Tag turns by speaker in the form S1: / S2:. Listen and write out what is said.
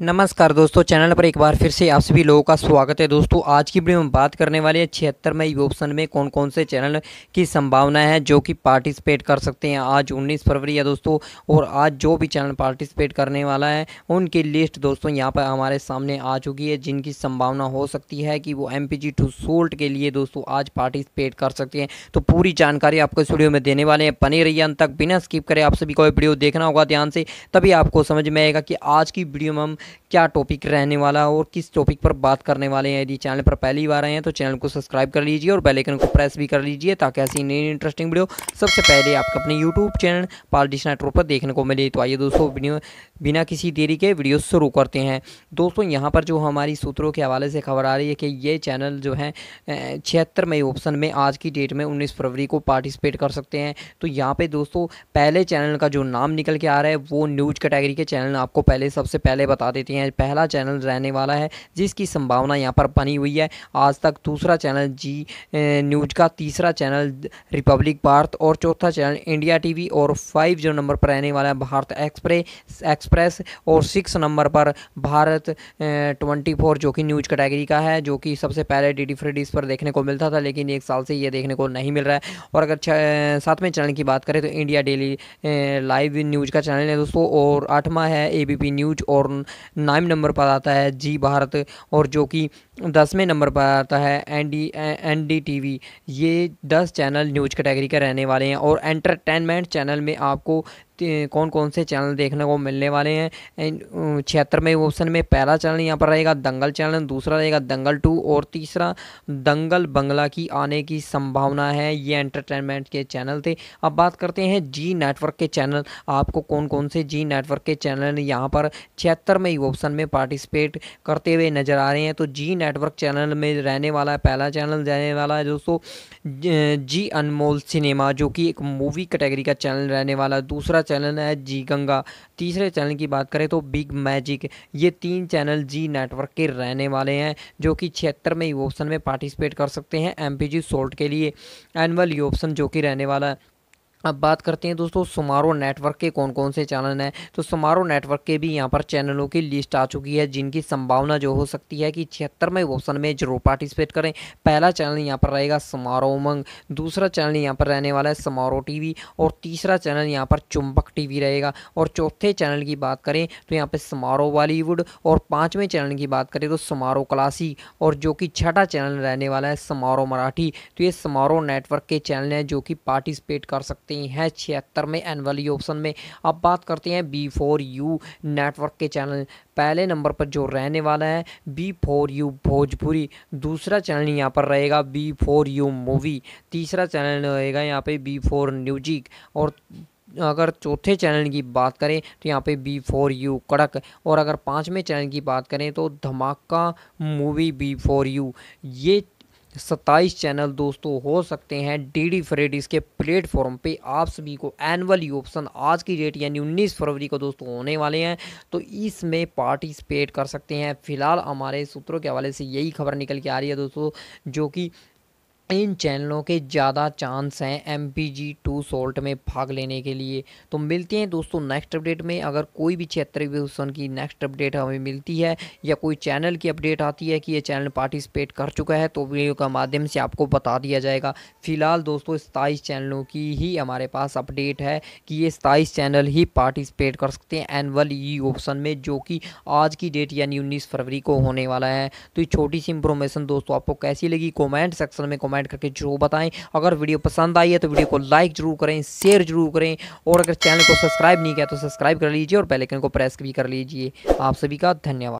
S1: नमस्कार दोस्तों चैनल पर एक बार फिर से आप सभी लोगों का स्वागत है दोस्तों आज की वीडियो में बात करने वाले हैं छिहत्तर मई ऑप्शन में कौन कौन से चैनल की संभावना है जो कि पार्टिसिपेट कर सकते हैं आज 19 फरवरी है दोस्तों और आज जो भी चैनल पार्टिसिपेट करने वाला है उनकी लिस्ट दोस्तों यहाँ पर हमारे सामने आ चुकी है जिनकी संभावना हो सकती है कि वो एम पी टू सोल्ट के लिए दोस्तों आज पार्टिसिपेट कर सकते हैं तो पूरी जानकारी आपको इस वीडियो में देने वाले हैं बने रही अंत तक बिना स्किप करें आप सभी को वीडियो देखना होगा ध्यान से तभी आपको समझ में आएगा कि आज की वीडियो में हम क्या टॉपिक रहने वाला है और किस टॉपिक पर बात करने वाले हैं यदि चैनल पर पहली बार आए हैं तो चैनल को सब्सक्राइब कर लीजिए और बेलाइकन को प्रेस भी कर लीजिए ताकि ऐसी नई इंटरेस्टिंग वीडियो सबसे पहले आपके अपने यूट्यूब चैनल पालडिश नेटवर्क पर देखने को मिले तो आइए दोस्तों बिना किसी देरी के वीडियो शुरू करते हैं दोस्तों यहाँ पर जो हमारी सूत्रों के हवाले से खबर आ रही है कि ये चैनल जो है छिहत्तर मई ऑप्शन में आज की डेट में उन्नीस फरवरी को पार्टिसिपेट कर सकते हैं तो यहाँ पे दोस्तों पहले चैनल का जो नाम निकल के आ रहा है वो न्यूज कैटेगरी के चैनल आपको पहले सबसे पहले बता देते हैं पहला चैनल रहने वाला है जिसकी संभावना यहाँ पर बनी हुई है आज तक दूसरा चैनल जी न्यूज का तीसरा चैनल रिपब्लिक भारत और चौथा चैनल इंडिया टीवी और फाइव जो नंबर पर रहने वाला है भारत एक्सप्रेस एक्सप्रेस और सिक्स नंबर पर भारत ट्वेंटी फोर जो कि न्यूज कैटेगरी का है जो कि सबसे पहले डी डी फ्रेडीज पर देखने को मिलता था लेकिन एक साल से ये देखने को नहीं मिल रहा है और अगर सातवें चैनल की बात करें तो इंडिया डेली लाइव न्यूज का चैनल है दोस्तों और आठवां है एबीपी न्यूज और नाइम नंबर पर आता है जी भारत और जो कि दसवें नंबर पर आता है N D N D T V ये दस चैनल न्यूज कैटेगरी के रहने वाले हैं और एंटरटेनमेंट चैनल में आपको कौन कौन से चैनल देखने को मिलने वाले हैं में ऑप्शन में पहला चैनल यहाँ पर रहेगा दंगल चैनल दूसरा रहेगा दंगल टू और तीसरा दंगल बंगला की आने की संभावना है ये एंटरटेनमेंट के चैनल थे अब बात करते हैं जी नेटवर्क के चैनल आपको कौन कौन से जी नेटवर्क के चैनल यहाँ पर में ऑप्शन में पार्टिसिपेट करते हुए नज़र आ रहे हैं तो जी नेटवर्क चैनल में रहने वाला है पहला चैनल रहने वाला है दोस्तों जी अनमोल सिनेमा जो कि एक मूवी कैटेगरी का चैनल रहने वाला है दूसरा चैनल है जी गंगा तीसरे चैनल की बात करें तो बिग मैजिक ये तीन चैनल जी नेटवर्क के रहने वाले हैं जो कि छिहत्तर में ऑप्शन में पार्टिसिपेट कर सकते हैं एम पी जी सोल्ट के लिए एनअल ऑप्शन जो कि रहने वाला है अब बात करते हैं दोस्तों समारो नेटवर्क के कौन कौन से चैनल हैं तो समारोह नेटवर्क के भी यहाँ पर चैनलों की लिस्ट आ चुकी है जिनकी संभावना जो हो सकती है कि छिहत्तरवें ऑप्शन में जरूर पार्टिसिपेट करें पहला चैनल यहाँ पर रहेगा समारोह उमंग दूसरा चैनल यहाँ पर रहने वाला है समारोह टीवी और तीसरा चैनल यहाँ पर चुंबक टी रहेगा और चौथे चैनल की बात करें तो यहाँ पर समारोह बॉलीवुड और पाँचवें चैनल की बात करें तो समारोह क्लासी और जो कि छठा चैनल रहने वाला है समारोह मराठी तो ये समारोह नेटवर्क के चैनल हैं जो कि पार्टिसिपेट कर सकते सकते हैं छिहत्तर में एन वाली ऑप्शन में अब बात करते हैं बी फोर यू नेटवर्क के चैनल पहले नंबर पर जो रहने वाला है बी फोर यू भोजपुरी दूसरा चैनल यहाँ पर रहेगा बी फोर यू मूवी तीसरा चैनल रहेगा यहाँ पे बी फोर म्यूजिक और अगर चौथे चैनल की बात करें तो यहाँ पे बी फोर यू कड़क और अगर पाँचवें चैनल की बात करें तो धमाका मूवी बी फोर यू ये सत्ताईस चैनल दोस्तों हो सकते हैं डी डी फ्रेडिस के प्लेटफॉर्म पे आप सभी को एनअल ऑप्शन आज की डेट यानी उन्नीस फरवरी को दोस्तों होने वाले हैं तो इसमें पार्टिसिपेट कर सकते हैं फिलहाल हमारे सूत्रों के हवाले से यही खबर निकल के आ रही है दोस्तों जो कि इन चैनलों के ज़्यादा चांस हैं M P G two slot में भाग लेने के लिए तो मिलते हैं दोस्तों नेक्स्ट अपडेट में अगर कोई भी क्षेत्र विभूषण की नेक्स्ट अपडेट हमें मिलती है या कोई चैनल की अपडेट आती है कि ये चैनल पार्टिसिपेट कर चुका है तो वीडियो के माध्यम से आपको बता दिया जाएगा फिलहाल दोस्तों सताईस चैनलों की ही हमारे पास अपडेट है कि ये सताईस चैनल ही पार्टिसिपेट कर सकते हैं एनअल ई ऑप्शन में जो कि आज की डेट यानी उन्नीस फरवरी को होने वाला है तो ये छोटी सी इंफॉर्मेशन दोस्तों आपको कैसी लगी कॉमेंट सेक्शन में कॉमेंट कमेंट करके जरूर बताएं अगर वीडियो पसंद आई है तो वीडियो को लाइक जरूर करें शेयर जरूर करें और अगर चैनल को सब्सक्राइब नहीं किया तो सब्सक्राइब कर लीजिए और बेलाइकन को प्रेस भी कर लीजिए आप सभी का धन्यवाद